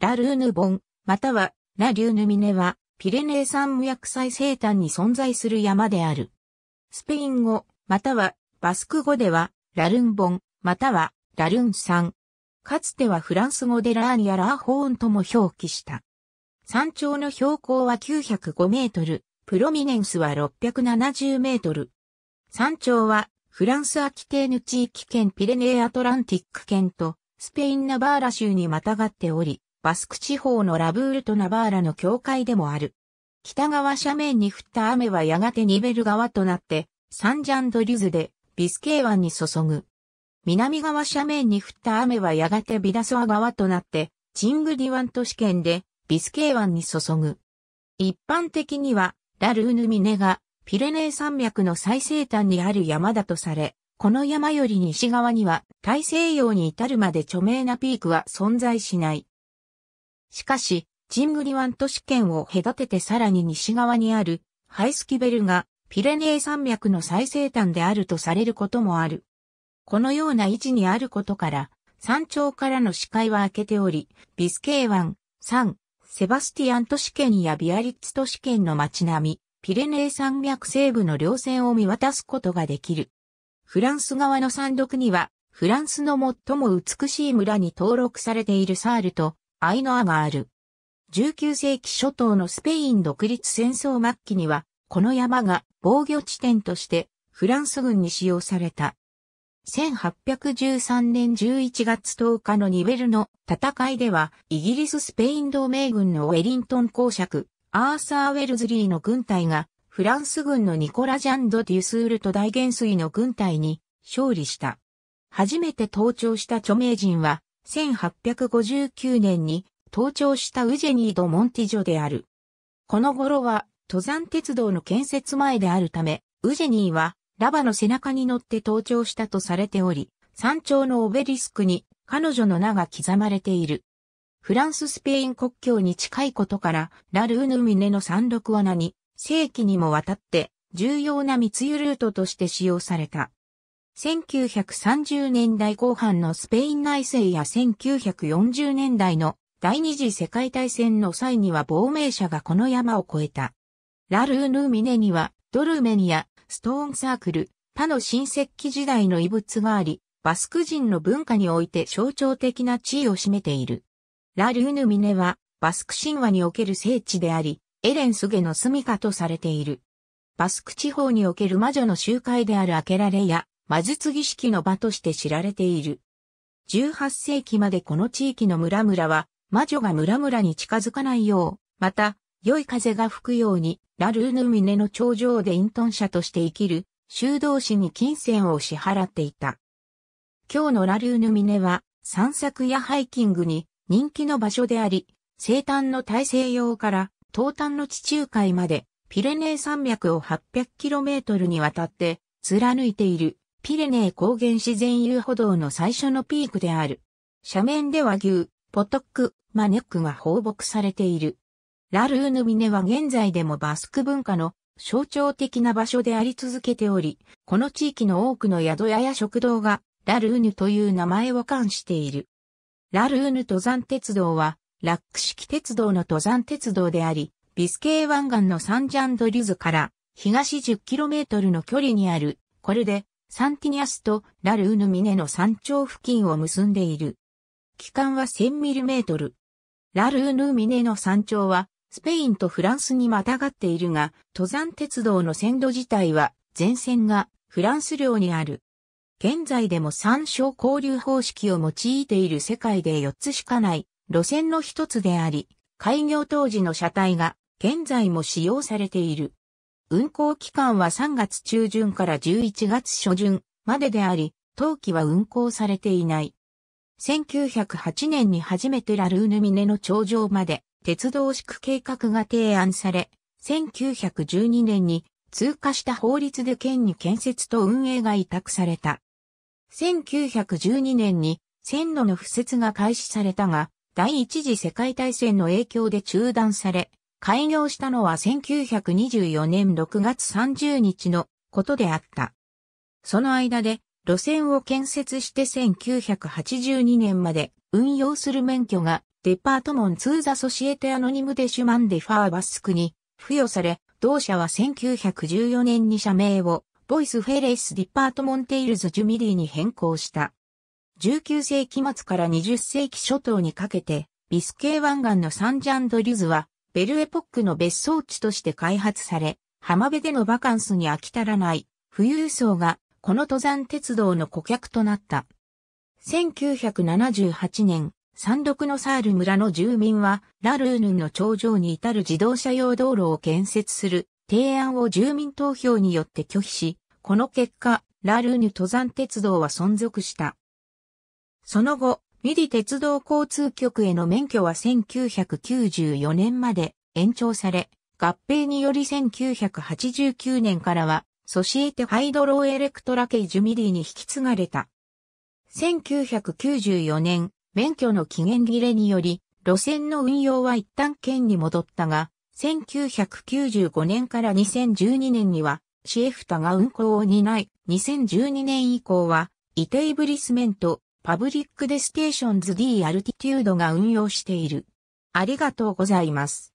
ラルーヌボン、またはラリューヌミネは、ピレネー山無薬最生誕に存在する山である。スペイン語、またはバスク語では、ラルンボン、またはラルン山。かつてはフランス語でラーニアラーホーンとも表記した。山頂の標高は905メートル、プロミネンスは670メートル。山頂はフランスアキテーヌ地域圏ピレネーアトランティック圏とスペインナバーラ州にまたがっており、バスク地方のラブールとナバーラの境界でもある。北側斜面に降った雨はやがてニベル川となって、サンジャンドリュズでビスケー湾に注ぐ。南側斜面に降った雨はやがてビダソア川となって、チングディワン都市圏でビスケー湾に注ぐ。一般的には、ラルーヌネがピレネー山脈の最西端にある山だとされ、この山より西側には大西洋に至るまで著名なピークは存在しない。しかし、チングリワン都市圏を隔ててさらに西側にあるハイスキベルがピレネー山脈の最西端であるとされることもある。このような位置にあることから、山頂からの視界は開けており、ビスケー湾、サン、セバスティアン都市圏やビアリッツ都市圏の街並み、ピレネー山脈西部の稜線を見渡すことができる。フランス側の山麓には、フランスの最も美しい村に登録されているサールと、アイノアがある。19世紀初頭のスペイン独立戦争末期には、この山が防御地点としてフランス軍に使用された。1813年11月10日のニベルの戦いでは、イギリススペイン同盟軍のウェリントン公爵、アーサー・ウェルズリーの軍隊が、フランス軍のニコラ・ジャンド・デュスールと大元帥の軍隊に勝利した。初めて登頂した著名人は、1859年に登頂したウジェニー・ド・モンティジョである。この頃は登山鉄道の建設前であるため、ウジェニーはラバの背中に乗って登頂したとされており、山頂のオベリスクに彼女の名が刻まれている。フランススペイン国境に近いことから、ラルーヌミネの山麓穴に、世紀にもわたって重要な密輸ルートとして使用された。1930年代後半のスペイン内政や1940年代の第二次世界大戦の際には亡命者がこの山を越えた。ラルーヌミネにはドルメニア、ストーンサークル、他の新石器時代の遺物があり、バスク人の文化において象徴的な地位を占めている。ラルーヌミネはバスク神話における聖地であり、エレンスゲの住処とされている。バスク地方における魔女の集会であるアケラレや、魔術儀式の場として知られている。18世紀までこの地域の村々は、魔女が村々に近づかないよう、また、良い風が吹くように、ラルーヌ峰の頂上で隠遁者として生きる、修道士に金銭を支払っていた。今日のラルーヌ峰は、散策やハイキングに人気の場所であり、西端の大西洋から東端の地中海まで、ピレネー山脈を 800km にわたって貫いているピレネー高原自然遊歩道の最初のピークである。斜面では牛、ポトック、マネックが放牧されている。ラルーヌミネは現在でもバスク文化の象徴的な場所であり続けており、この地域の多くの宿屋や食堂がラルーヌという名前を冠している。ラルーヌ登山鉄道は、ラック式鉄道の登山鉄道であり、ビスケー湾岸のサンジャンドリュズから東 10km の距離にある、これでサンティニアスとラルーヌ峰の山頂付近を結んでいる。期間は1 0 0 0トル。ラルーヌ峰の山頂はスペインとフランスにまたがっているが、登山鉄道の線路自体は全線がフランス領にある。現在でも参照交流方式を用いている世界で4つしかない路線の一つであり、開業当時の車体が現在も使用されている。運行期間は3月中旬から11月初旬までであり、冬季は運行されていない。1908年に初めてラルーヌミネの頂上まで鉄道敷く計画が提案され、1912年に通過した法律で県に建設と運営が委託された。1912年に線路の敷設が開始されたが、第一次世界大戦の影響で中断され、開業したのは1924年6月30日のことであった。その間で路線を建設して1982年まで運用する免許がデパートモンツーザソシエテアノニムデシュマンデファーバスクに付与され、同社は1914年に社名をボイスフェレスディパートモンテイルズ・ジュミリーに変更した。19世紀末から20世紀初頭にかけて、ビスケー湾岸のサンジャンドリュズはベルエポックの別荘地として開発され、浜辺でのバカンスに飽き足らない富裕層がこの登山鉄道の顧客となった。1978年、山麓のサール村の住民は、ラルーヌンの頂上に至る自動車用道路を建設する提案を住民投票によって拒否し、この結果、ラルーヌ登山鉄道は存続した。その後、ミリ鉄道交通局への免許は1994年まで延長され、合併により1989年からは、ソシエテハイドロエレクトラケイジュミリに引き継がれた。1994年、免許の期限切れにより、路線の運用は一旦県に戻ったが、1995年から2012年には、シエフタが運行を担い、2012年以降は、イテイブリスメント、パブリックデステーションズ D アルティテュードが運用している。ありがとうございます。